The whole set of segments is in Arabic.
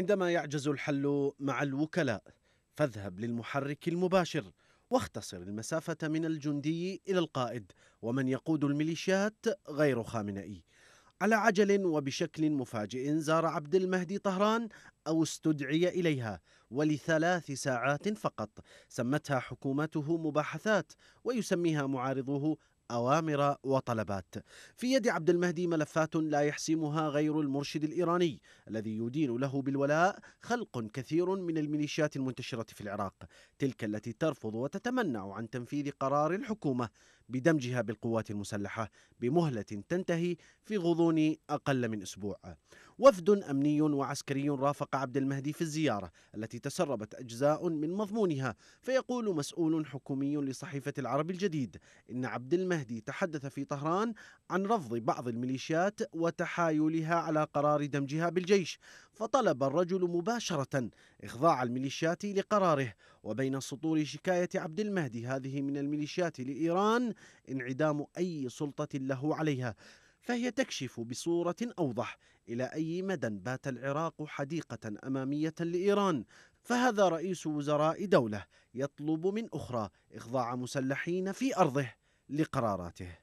عندما يعجز الحل مع الوكلاء فاذهب للمحرك المباشر واختصر المسافة من الجندي إلى القائد ومن يقود الميليشيات غير خامنئي على عجل وبشكل مفاجئ زار عبد المهدي طهران أو استدعي إليها ولثلاث ساعات فقط سمتها حكومته مباحثات ويسميها معارضوه أوامر وطلبات في يد عبد المهدي ملفات لا يحسمها غير المرشد الإيراني الذي يدين له بالولاء خلق كثير من الميليشيات المنتشرة في العراق تلك التي ترفض وتتمنع عن تنفيذ قرار الحكومة بدمجها بالقوات المسلحة بمهلة تنتهي في غضون أقل من أسبوع وفد أمني وعسكري رافق عبد المهدي في الزيارة التي تسربت أجزاء من مضمونها فيقول مسؤول حكومي لصحيفة العرب الجديد إن عبد المهدي تحدث في طهران عن رفض بعض الميليشيات وتحايلها على قرار دمجها بالجيش فطلب الرجل مباشرة إخضاع الميليشيات لقراره وبين سطور شكاية عبد المهدي هذه من الميليشيات لإيران انعدام أي سلطة له عليها فهي تكشف بصورة أوضح إلى أي مدى بات العراق حديقة أمامية لإيران فهذا رئيس وزراء دولة يطلب من أخرى إخضاع مسلحين في أرضه لقراراته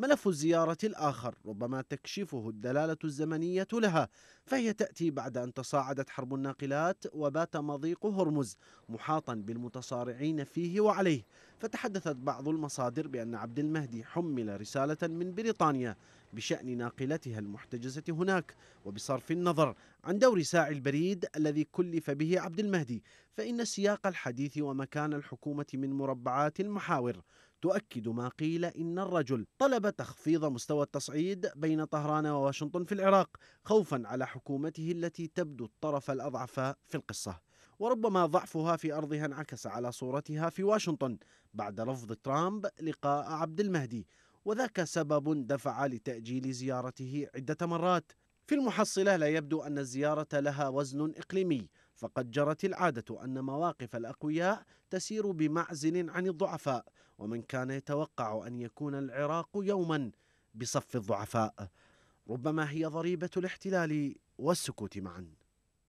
ملف الزيارة الآخر ربما تكشفه الدلالة الزمنية لها فهي تأتي بعد أن تصاعدت حرب الناقلات وبات مضيق هرمز محاطا بالمتصارعين فيه وعليه فتحدثت بعض المصادر بأن عبد المهدي حمل رسالة من بريطانيا بشأن ناقلتها المحتجزة هناك وبصرف النظر عن دور ساعي البريد الذي كلف به عبد المهدي فإن سياق الحديث ومكان الحكومة من مربعات المحاور تؤكد ما قيل إن الرجل طلب تخفيض مستوى التصعيد بين طهران وواشنطن في العراق خوفا على حكومته التي تبدو الطرف الأضعف في القصة وربما ضعفها في أرضها انعكس على صورتها في واشنطن بعد رفض ترامب لقاء عبد المهدي وذاك سبب دفع لتأجيل زيارته عدة مرات في المحصلة لا يبدو أن الزيارة لها وزن إقليمي فقد جرت العادة أن مواقف الأقوياء تسير بمعزل عن الضعفاء ومن كان يتوقع أن يكون العراق يوما بصف الضعفاء ربما هي ضريبة الاحتلال والسكوت معا